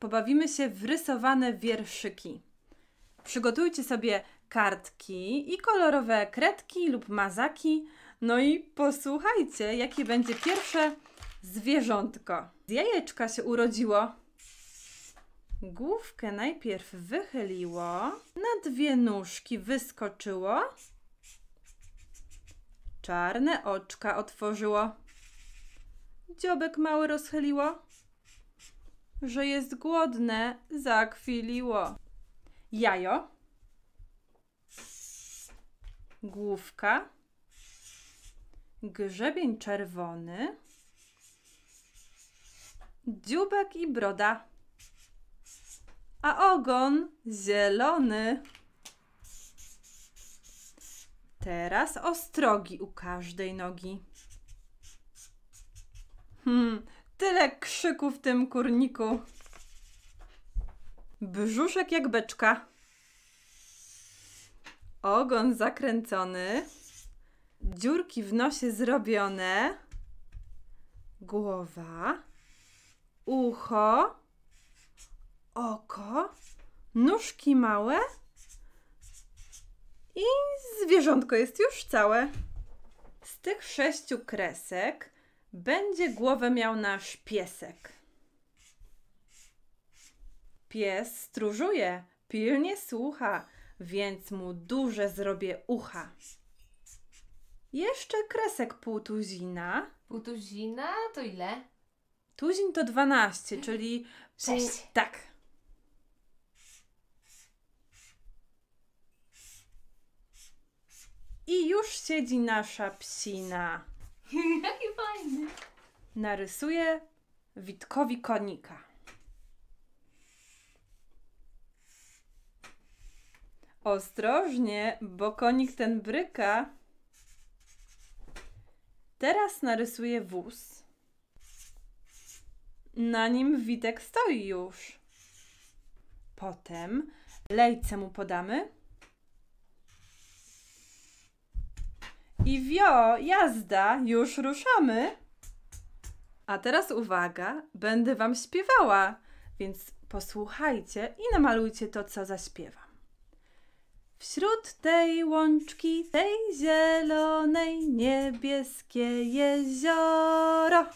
pobawimy się w rysowane wierszyki. Przygotujcie sobie kartki i kolorowe kredki lub mazaki. No i posłuchajcie, jakie będzie pierwsze zwierzątko. Z jajeczka się urodziło. Główkę najpierw wychyliło, na dwie nóżki wyskoczyło, czarne oczka otworzyło, dziobek mały rozchyliło że jest głodne, zakwiliło. Jajo, główka, grzebień czerwony, dziubek i broda, a ogon zielony. Teraz ostrogi u każdej nogi. Hmm, Tyle krzyku w tym kurniku. Brzuszek jak beczka. Ogon zakręcony. Dziurki w nosie zrobione. Głowa. Ucho. Oko. Nóżki małe. I zwierzątko jest już całe. Z tych sześciu kresek będzie głowę miał nasz piesek. Pies stróżuje, pilnie słucha, więc mu duże zrobię ucha. Jeszcze kresek pół tuzina. Pół tuzina to ile? Tuzin to 12, czyli. Pół... Sześć. Tak. I już siedzi nasza psina. Narysuję Witkowi konika. Ostrożnie, bo konik ten bryka. Teraz narysuję wóz. Na nim Witek stoi już. Potem lejce mu podamy I wio, jazda, już ruszamy. A teraz uwaga, będę Wam śpiewała, więc posłuchajcie i namalujcie to, co zaśpiewam. Wśród tej łączki, tej zielonej, niebieskie jezioro.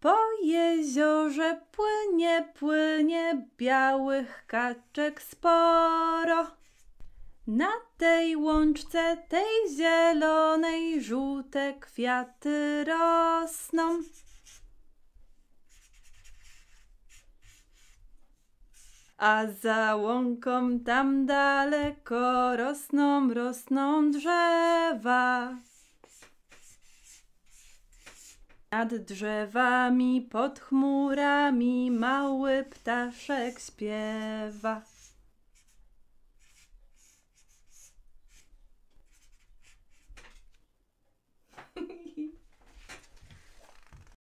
Po jeziorze płynie, płynie białych kaczek sporo. Na tej łączce, tej zielonej, żółte kwiaty rosną. A za łąką tam daleko rosną, rosną drzewa. Nad drzewami, pod chmurami mały ptaszek śpiewa.